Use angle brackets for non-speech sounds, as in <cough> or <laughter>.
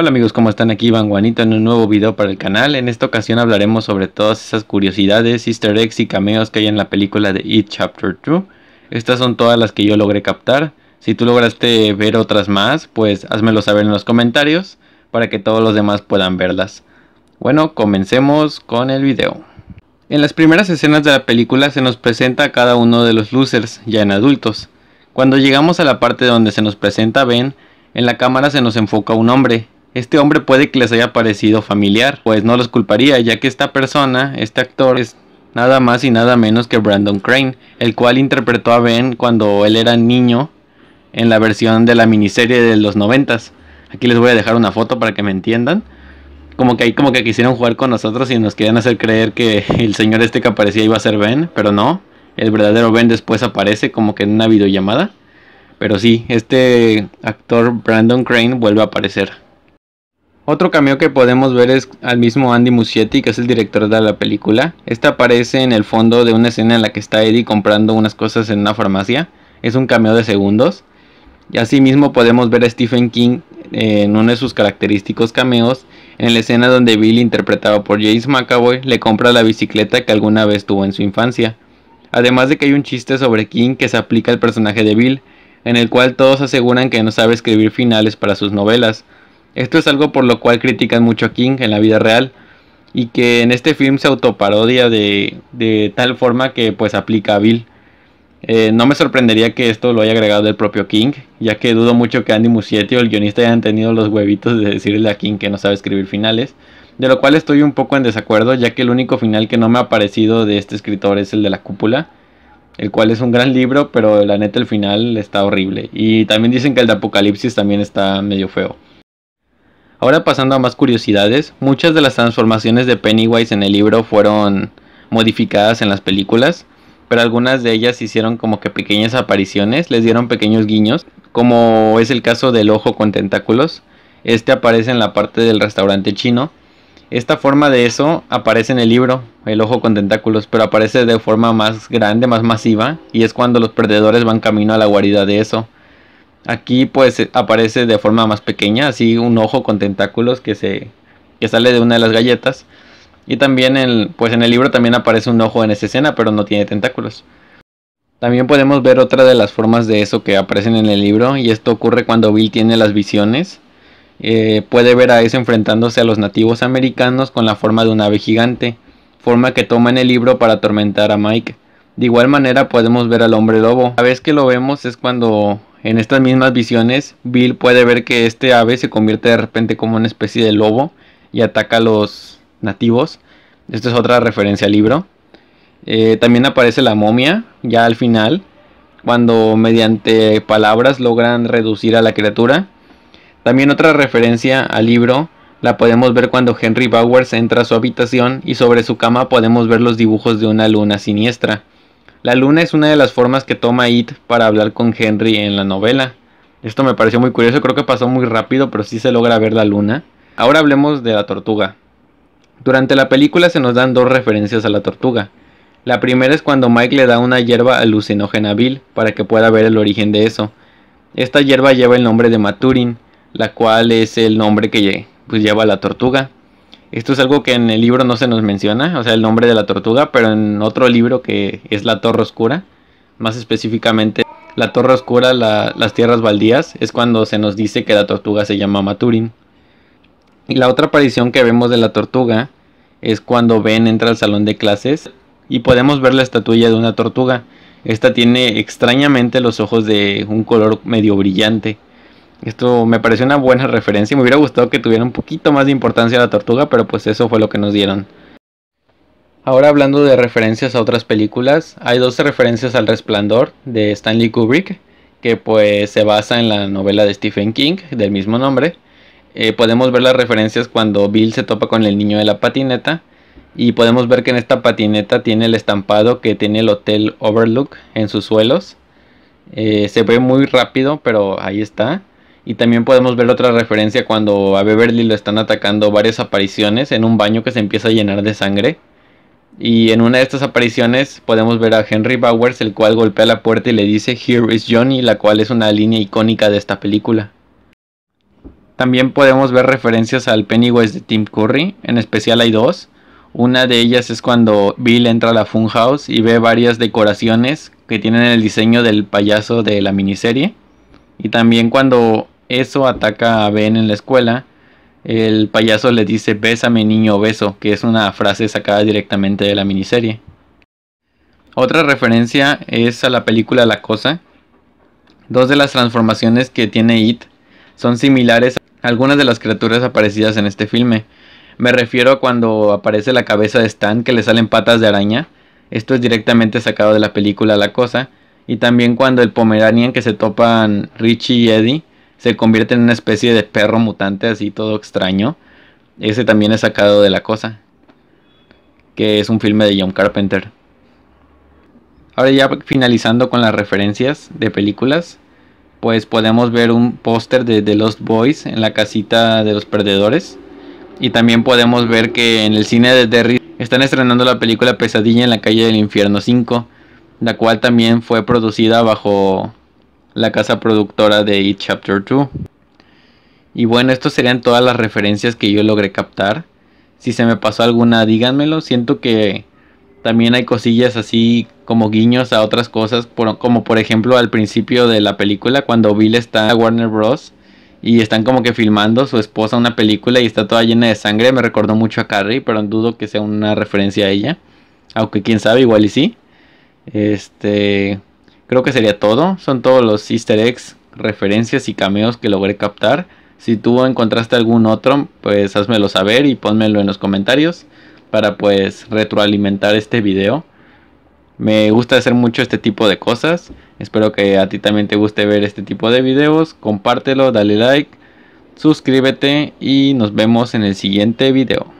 Hola amigos, ¿cómo están? Aquí Iván Juanito en un nuevo video para el canal. En esta ocasión hablaremos sobre todas esas curiosidades, easter eggs y cameos que hay en la película de It Chapter 2. Estas son todas las que yo logré captar. Si tú lograste ver otras más, pues házmelo saber en los comentarios para que todos los demás puedan verlas. Bueno, comencemos con el video. En las primeras escenas de la película se nos presenta a cada uno de los losers, ya en adultos. Cuando llegamos a la parte donde se nos presenta Ben, en la cámara se nos enfoca un hombre, este hombre puede que les haya parecido familiar, pues no los culparía, ya que esta persona, este actor, es nada más y nada menos que Brandon Crane, el cual interpretó a Ben cuando él era niño en la versión de la miniserie de los noventas. Aquí les voy a dejar una foto para que me entiendan. Como que ahí como que quisieron jugar con nosotros y nos querían hacer creer que <laughs> el señor este que aparecía iba a ser Ben, pero no. El verdadero Ben después aparece como que en una videollamada. Pero sí, este actor Brandon Crane vuelve a aparecer. Otro cameo que podemos ver es al mismo Andy Muschietti, que es el director de la película. Esta aparece en el fondo de una escena en la que está Eddie comprando unas cosas en una farmacia. Es un cameo de segundos. Y asimismo podemos ver a Stephen King en uno de sus característicos cameos, en la escena donde Bill, interpretado por James McAvoy, le compra la bicicleta que alguna vez tuvo en su infancia. Además de que hay un chiste sobre King que se aplica al personaje de Bill, en el cual todos aseguran que no sabe escribir finales para sus novelas, esto es algo por lo cual critican mucho a King en la vida real y que en este film se autoparodia de, tal forma que pues aplica a Bill. Eh, no me sorprendería que esto lo haya agregado el propio King, ya que dudo mucho que Andy Muschietti o el guionista hayan tenido los huevitos de decirle a King que no sabe escribir finales, de lo cual estoy un poco en desacuerdo, ya que el único final que no me ha parecido de este escritor es el de La Cúpula, el cual es un gran libro, pero la neta el final está horrible. Y también dicen que el de Apocalipsis también está medio feo. Ahora pasando a más curiosidades, muchas de las transformaciones de Pennywise en el libro fueron modificadas en las películas, pero algunas de ellas hicieron como que pequeñas apariciones, les dieron pequeños guiños, como es el caso del ojo con tentáculos. Este aparece en la parte del restaurante chino. Esta forma de eso aparece en el libro, el ojo con tentáculos, pero aparece de forma más grande, más masiva, y es cuando los perdedores van camino a la guarida de eso. Aquí pues eh, aparece de forma más pequeña, así un ojo con tentáculos que se sale de una de las galletas. Y también el, pues en el libro también aparece un ojo en esa escena, pero no tiene tentáculos. También podemos ver otra de las formas de eso que aparecen en el libro, y esto ocurre cuando Bill tiene las visiones. Eh, puede ver a eso enfrentándose a los nativos americanos con la forma de un ave gigante, forma que toma en el libro para atormentar a Mike. De igual manera podemos ver al hombre lobo. La vez que lo vemos es cuando en estas mismas visiones, Bill puede ver que este ave se convierte de repente como una especie de lobo y ataca a los nativos. Esta es otra referencia al libro. Eh, también aparece la momia, ya al final, cuando mediante palabras logran reducir a la criatura. También otra referencia al libro la podemos ver cuando Henry Bowers entra a su habitación y sobre su cama podemos ver los dibujos de una luna siniestra. La luna es una de las formas que toma It para hablar con Henry en la novela. Esto me pareció muy curioso, creo que pasó muy rápido, pero sí se logra ver la luna. Ahora hablemos de la tortuga. Durante la película se nos dan dos referencias a la tortuga. La primera es cuando Mike le da una hierba alucinógena a Bill para que pueda ver el origen de eso. Esta hierba lleva el nombre de Maturin, la cual es el nombre que pues lleva la tortuga. Esto es algo que en el libro no se nos menciona, o sea, el nombre de la tortuga, pero en otro libro que es La Torre Oscura, más específicamente La Torre Oscura, las Tierras Baldías, es cuando se nos dice que la tortuga se llama Maturin. Y la otra aparición que vemos de la tortuga es cuando Ben entra al salón de clases y podemos ver la estatuilla de una tortuga. Esta tiene extrañamente los ojos de un color medio brillante. Esto me pareció una buena referencia. Me hubiera gustado que tuviera un poquito más de importancia la tortuga, pero pues eso fue lo que nos dieron. Ahora hablando de referencias a otras películas, hay dos referencias al Resplandor de Stanley Kubrick, que pues se basa en la novela de Stephen King del mismo nombre. Eh, podemos ver las referencias cuando Bill se topa con el niño de la patineta y podemos ver que en esta patineta tiene el estampado que tiene el hotel Overlook en sus suelos. Eh, se ve muy rápido, pero ahí está. Y también podemos ver otra referencia cuando a Beverly lo están atacando varias apariciones en un baño que se empieza a llenar de sangre. Y en una de estas apariciones podemos ver a Henry Bowers, el cual golpea la puerta y le dice Here is Johnny, la cual es una línea icónica de esta película. También podemos ver referencias al Pennywise de Tim Curry, en especial hay dos. Una de ellas es cuando Bill entra a la Funhouse y ve varias decoraciones que tienen el diseño del payaso de la miniserie. Y también cuando eso ataca a Ben en la escuela, el payaso le dice bésame niño beso, que es una frase sacada directamente de la miniserie. Otra referencia es a la película La Cosa. Dos de las transformaciones que tiene It son similares a algunas de las criaturas aparecidas en este filme. Me refiero a cuando aparece la cabeza de Stan que le salen patas de araña. Esto es directamente sacado de la película La Cosa y también cuando el Pomeranian que se topan Richie y Eddie se convierte en una especie de perro mutante así todo extraño. Ese también es sacado de La Cosa, que es un filme de John Carpenter. Ahora ya finalizando con las referencias de películas, pues podemos ver un póster de The Lost Boys en la casita de los perdedores. Y también podemos ver que en el cine de Derry están estrenando la película Pesadilla en la calle del infierno 5 la cual también fue producida bajo la casa productora de It Chapter 2. Y bueno, estas serían todas las referencias que yo logré captar. Si se me pasó alguna, díganmelo. Siento que también hay cosillas así como guiños a otras cosas, como por ejemplo al principio de la película, cuando Bill está a Warner Bros. y están como que filmando su esposa una película y está toda llena de sangre. Me recordó mucho a Carrie, pero dudo que sea una referencia a ella. Aunque quién sabe, igual y sí. Este, creo que sería todo. Son todos los easter eggs, referencias y cameos que logré captar. Si tú encontraste algún otro, pues házmelo saber y ponmelo en los comentarios para pues retroalimentar este video. Me gusta hacer mucho este tipo de cosas. Espero que a ti también te guste ver este tipo de videos. Compártelo, dale like, suscríbete y nos vemos en el siguiente video.